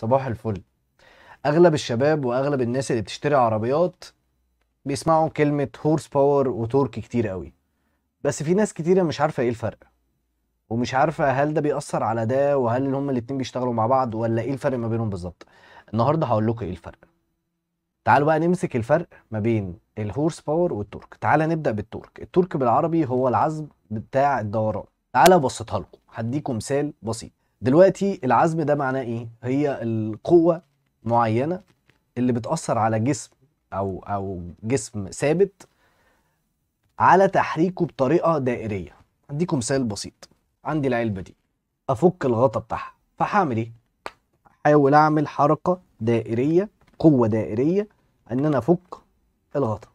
صباح الفل اغلب الشباب واغلب الناس اللي بتشتري عربيات بيسمعوا كلمه هورس باور وتورك كتير قوي بس في ناس كتيره مش عارفه ايه الفرق ومش عارفه هل ده بيأثر على ده وهل هما الاتنين بيشتغلوا مع بعض ولا ايه الفرق ما بينهم بالظبط النهارده هقول لكم ايه الفرق تعالوا بقى نمسك الفرق ما بين الهورس باور والتورك تعالى نبدا بالتورك التورك بالعربي هو العزم بتاع الدوران تعالى ابسطها لكم هديكم مثال بسيط دلوقتي العزم ده معناه ايه هي القوه معينه اللي بتاثر على جسم او او جسم ثابت على تحريكه بطريقه دائريه هديكم مثال بسيط عندي العلبه دي افك الغطا بتاعها فهعمل ايه احاول اعمل حركه دائريه قوه دائريه ان انا افك الغطا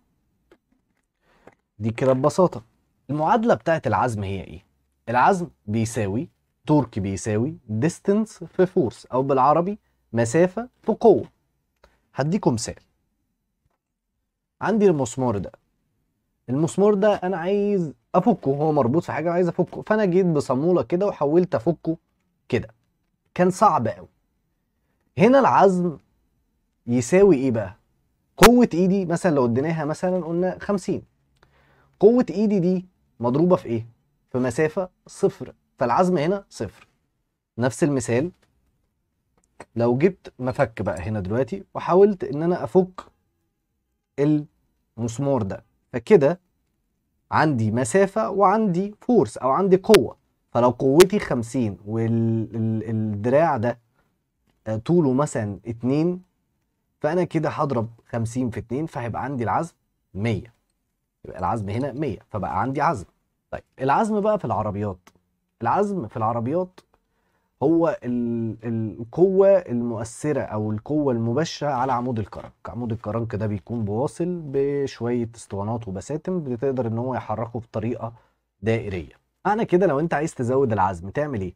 دي كده ببساطه المعادله بتاعت العزم هي ايه العزم بيساوي تورك بيساوي ديستنس في فورس او بالعربي مسافه في قوه هديكم مثال عندي المسمار ده المسمار ده انا عايز افكه هو مربوط في حاجه عايز افكه فانا جيت بصاموله كده وحاولت افكه كده كان صعب قوي هنا العزم يساوي ايه بقى قوه ايدي مثلا لو اديناها مثلا قلنا 50 قوه ايدي دي مضروبه في ايه في مسافه صفر فالعزم هنا صفر نفس المثال لو جبت مفك بقى هنا دلوقتي وحاولت ان انا افك المسمار ده فكده عندي مسافة وعندي فورس او عندي قوة فلو قوتي خمسين والدراع ده آه، طوله مثلا اتنين فانا كده هضرب خمسين في اتنين فهيبقى عندي العزم مية يبقى العزم هنا مية فبقى عندي عزم طيب العزم بقى في العربيات العزم في العربيات هو القوة المؤثرة أو القوة المباشرة على عمود الكرنك عمود الكرنك ده بيكون بواصل بشوية اسطوانات وبساتم بتقدر إن هو يحركه بطريقة دائرية معنى كده لو أنت عايز تزود العزم تعمل إيه؟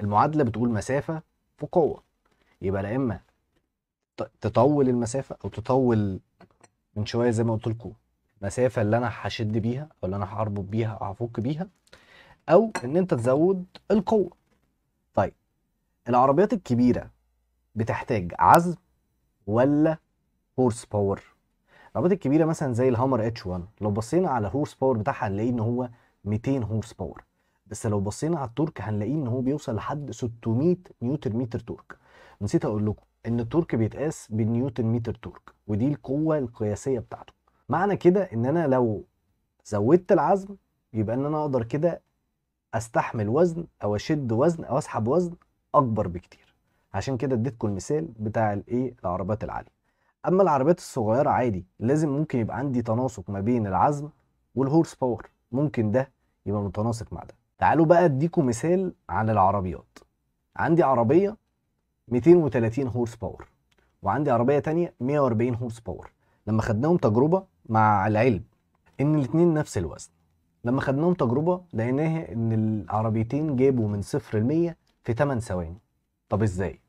المعادلة بتقول مسافة وقوة يبقى لا إما تطول المسافة أو تطول من شوية زي ما قلت لكم المسافة اللي أنا هشد بيها أو اللي أنا هربط بيها أو هفك بيها او ان انت تزود القوه طيب العربيات الكبيره بتحتاج عزم ولا هورس باور العربيات الكبيره مثلا زي الهامر اتش 1 لو بصينا على الهورس باور بتاعها هنلاقيه ان هو 200 هورس باور بس لو بصينا على التورك هنلاقيه ان هو بيوصل لحد 600 نيوتن متر تورك نسيت اقول لكم ان التورك بيتقاس بالنيوتن متر تورك ودي القوه القياسيه بتاعته معنى كده ان انا لو زودت العزم يبقى ان انا اقدر كده استحمل وزن او اشد وزن او اسحب وزن اكبر بكتير عشان كده اديتكم المثال بتاع الايه العربات العاليه اما العربيات الصغيره عادي لازم ممكن يبقى عندي تناسق ما بين العزم والهورس باور ممكن ده يبقى متناسق مع ده تعالوا بقى اديكم مثال عن العربيات عندي عربيه 230 هورس باور وعندي عربيه تانية 140 هورس باور لما خدناهم تجربه مع العلم ان الاثنين نفس الوزن لما خدناهم تجربه لقيناها ان العربيتين جابوا من صفر ل في 8 ثواني طب ازاي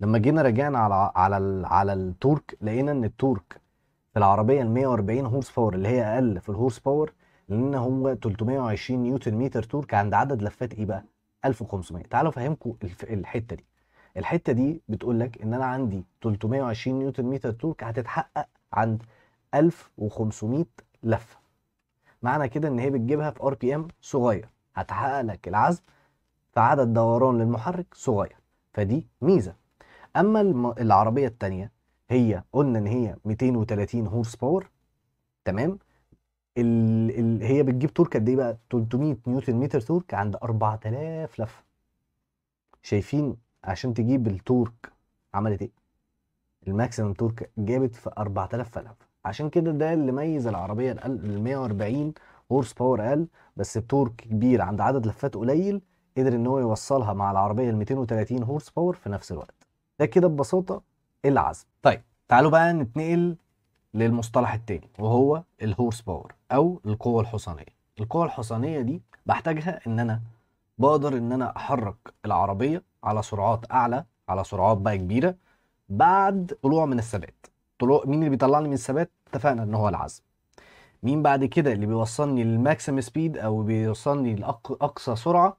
لما جينا رجعنا على على الـ على التورك لقينا ان التورك في العربيه ال 140 هورس باور اللي هي اقل في الهورس باور لان هو 320 نيوتن متر تورك عند عدد لفات ايه بقى 1500 تعالوا افهمكم الحته دي الحته دي بتقول لك ان انا عندي 320 نيوتن متر تورك هتتحقق عند 1500 لفه معنى كده ان هي بتجيبها في ار بي ام صغير هتحقق لك العزم فعدد دوران للمحرك صغير فدي ميزه اما العربيه الثانيه هي قلنا ان هي 230 هورس باور تمام ال ال هي بتجيب تورك قد ايه بقى 300 نيوتن متر تورك عند 4000 لفه شايفين عشان تجيب التورك عملت ايه الماكسيمم تورك جابت في 4000 لفه عشان كده ده اللي ميز العربيه ال 140 هورس باور اقل بس بتورك كبير عند عدد لفات قليل قدر ان هو يوصلها مع العربيه ال 230 هورس باور في نفس الوقت ده كده ببساطه العزم طيب تعالوا بقى نتنقل للمصطلح التاني وهو الهورس باور او القوه الحصانيه القوه الحصانيه دي بحتاجها ان انا بقدر ان انا احرك العربيه على سرعات اعلى على سرعات بقى كبيره بعد طلوع من الثبات طلوع مين اللي بيطلعني من الثبات اتفقنا ان هو العزم مين بعد كده اللي بيوصلني للماكسيم سبيد او بيوصلني لاقصى سرعه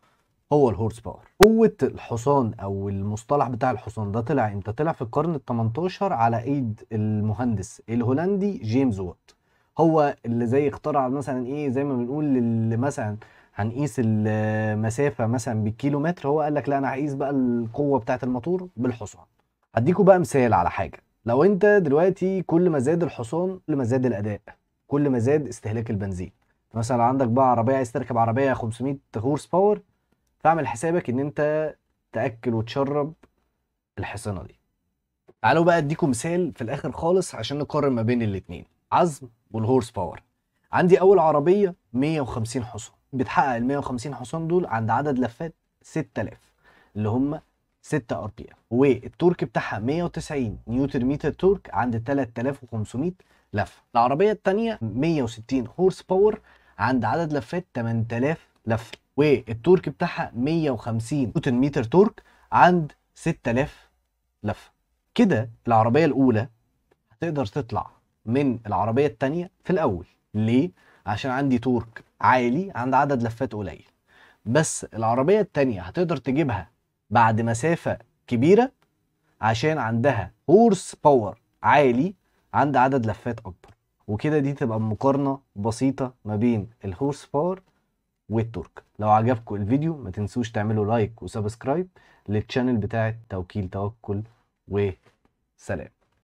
هو الهورس باور قوه الحصان او المصطلح بتاع الحصان ده طلع امتى طلع في القرن ال18 على ايد المهندس الهولندي جيمس وات هو اللي زي اخترع مثلا ايه زي ما بنقول اللي مثلا هنقيس المسافه مثلا بالكيلومتر هو قال لك لا انا هقيس بقى القوه بتاعه الموتور بالحصان هديكوا بقى مثال على حاجه لو انت دلوقتي كل ما زاد الحصان كل ما زاد الاداء كل ما زاد استهلاك البنزين مثلا عندك بقى عربيه عايز تركب عربيه 500 هورس باور فاعمل حسابك ان انت تاكل وتشرب الحصانه دي تعالوا بقى اديكم مثال في الاخر خالص عشان نقارن ما بين الاثنين عزم والهورس باور عندي اول عربيه 150 حصان بتحقق ال 150 حصان دول عند عدد لفات 6000 اللي هم 6 ار بي ام والتورك بتاعها 190 نيوتن متر تورك عند 3500 لفه العربيه الثانيه 160 هورس باور عند عدد لفات 8000 لفه والتورك بتاعها 150 نيوتن متر تورك عند 6000 لفه كده العربيه الاولى هتقدر تطلع من العربيه الثانيه في الاول ليه عشان عندي تورك عالي عند عدد لفات قليل بس العربيه الثانيه هتقدر تجيبها بعد مسافه كبيره عشان عندها هورس باور عالي عند عدد لفات اكبر وكده دي تبقى مقارنه بسيطه ما بين الهورس باور والتورك لو عجبكم الفيديو ما تنسوش تعملوا لايك وسبسكرايب للشانل بتاعت توكيل توكل وسلام